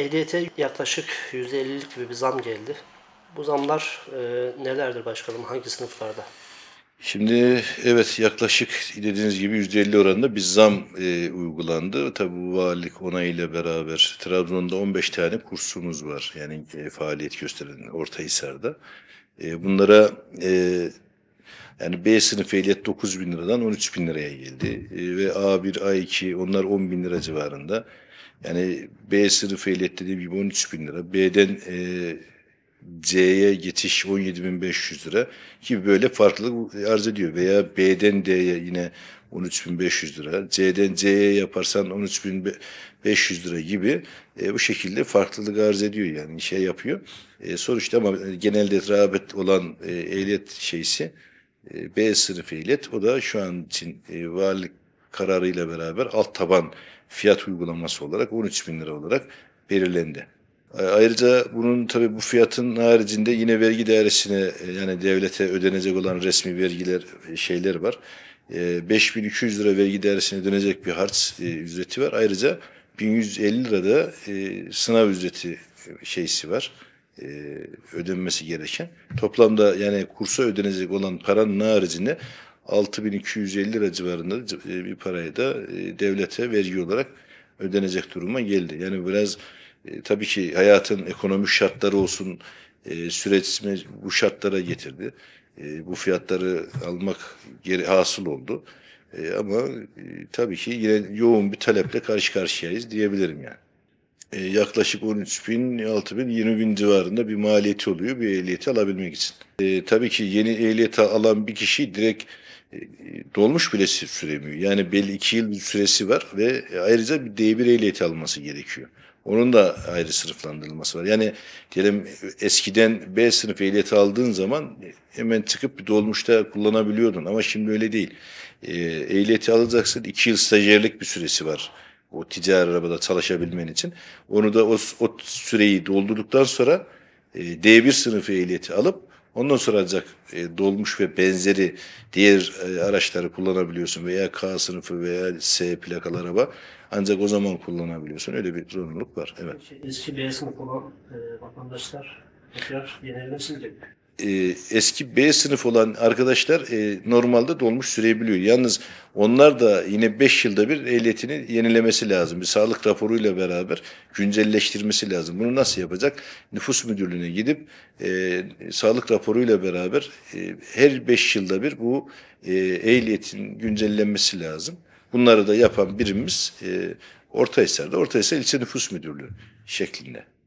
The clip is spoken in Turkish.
Ehliyete yaklaşık %50'lik gibi bir zam geldi. Bu zamlar e, nelerdir başkanım? Hangi sınıflarda? Şimdi evet yaklaşık dediğiniz gibi %50 oranında bir zam e, uygulandı. Tabi bu valilik onayıyla beraber Trabzon'da 15 tane kursumuz var. Yani e, faaliyet gösteren Ortahisar'da. E, bunlara e, yani B sınıf ehliyet 9 bin liradan 13 bin liraya geldi. E, ve A1, A2 onlar 10 bin lira civarında. Yani B sınıf ehliyet dediğim gibi 13 bin lira. B'den e, C'ye geçiş 17.500 lira Gibi böyle farklılık arz ediyor. Veya B'den D'ye yine bin 13.500 lira, C'den C'ye yaparsan bin 13.500 lira gibi e, bu şekilde farklılık arz ediyor yani şey yapıyor. E, sonuçta ama genelde rağbet olan e, ehliyet şeysi e, B sınıfı ilet. O da şu an için e, varlık kararıyla beraber alt taban fiyat uygulaması olarak 13 bin lira olarak belirlendi. Ayrıca bunun tabi bu fiyatın haricinde yine vergi dairesine e, yani devlete ödenecek olan resmi vergiler şeyler var. E, 5200 lira vergi dairesine dönecek bir harç ücreti var. Ayrıca 1150 lirada sınav ücreti şeysi var e, ödenmesi gereken. Toplamda yani kursa ödenecek olan paranın haricinde 6250 lira civarında e, bir parayı da e, devlete vergi olarak ödenecek duruma geldi. Yani biraz e, tabii ki hayatın ekonomik şartları olsun e, süreç bu şartlara getirdi. bu fiyatları almak geri hasıl oldu. ama tabii ki yine yoğun bir taleple karşı karşıyayız diyebilirim yani e, yaklaşık 13 bin, 6 bin, 20 bin civarında bir maliyeti oluyor bir ehliyeti alabilmek için. E, tabii ki yeni ehliyeti alan bir kişi direkt e, dolmuş bile süremiyor. Yani belli 2 yıl bir süresi var ve ayrıca bir D1 ehliyeti alması gerekiyor. Onun da ayrı sınıflandırılması var. Yani diyelim e, eskiden B sınıf ehliyeti aldığın zaman e, hemen çıkıp bir dolmuşta kullanabiliyordun ama şimdi öyle değil. E, ehliyeti alacaksın 2 yıl stajyerlik bir süresi var o ticari arabada çalışabilmen için. Onu da o, o süreyi doldurduktan sonra e, D1 sınıfı ehliyeti alıp ondan sonra ancak e, dolmuş ve benzeri diğer e, araçları kullanabiliyorsun veya K sınıfı veya S plakalı araba ancak o zaman kullanabiliyorsun. Öyle bir zorunluluk var. Evet. Eski B sınıfı olan e, vatandaşlar tekrar yenilebilir mi? e, eski B sınıf olan arkadaşlar e, normalde dolmuş sürebiliyor. Yalnız onlar da yine 5 yılda bir ehliyetini yenilemesi lazım. Bir sağlık raporuyla beraber güncelleştirmesi lazım. Bunu nasıl yapacak? Nüfus müdürlüğüne gidip e, sağlık raporuyla beraber e, her 5 yılda bir bu e, ehliyetin güncellenmesi lazım. Bunları da yapan birimiz e, Ortahisar'da Ortahisar İlçe Nüfus Müdürlüğü şeklinde.